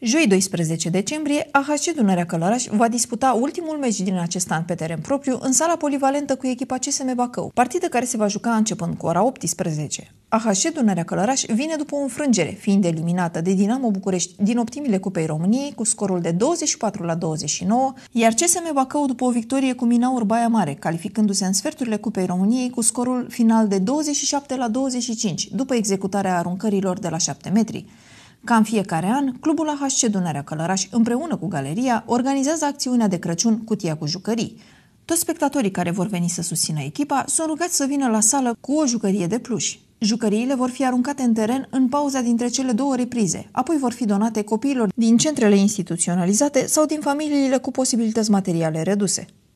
Joi 12 decembrie, AHC Dunărea Călăraș va disputa ultimul meci din acest an pe teren propriu în sala polivalentă cu echipa CSM Bacău, partidă care se va juca începând cu ora 18. AHC Dunărea Călăraș vine după o înfrângere, fiind eliminată de Dinamo București din optimile Cupei României cu scorul de 24 la 29, iar CSM Bacău după o victorie cu Minaur Baia Mare, calificându-se în sferturile Cupei României cu scorul final de 27 la 25, după executarea aruncărilor de la 7 metri. Ca în fiecare an, Clubul AHC Dunărea Călăraș, împreună cu galeria, organizează acțiunea de Crăciun Cutia cu jucării. Toți spectatorii care vor veni să susțină echipa sunt rugați să vină la sală cu o jucărie de pluș. Jucăriile vor fi aruncate în teren în pauza dintre cele două reprize, apoi vor fi donate copiilor din centrele instituționalizate sau din familiile cu posibilități materiale reduse.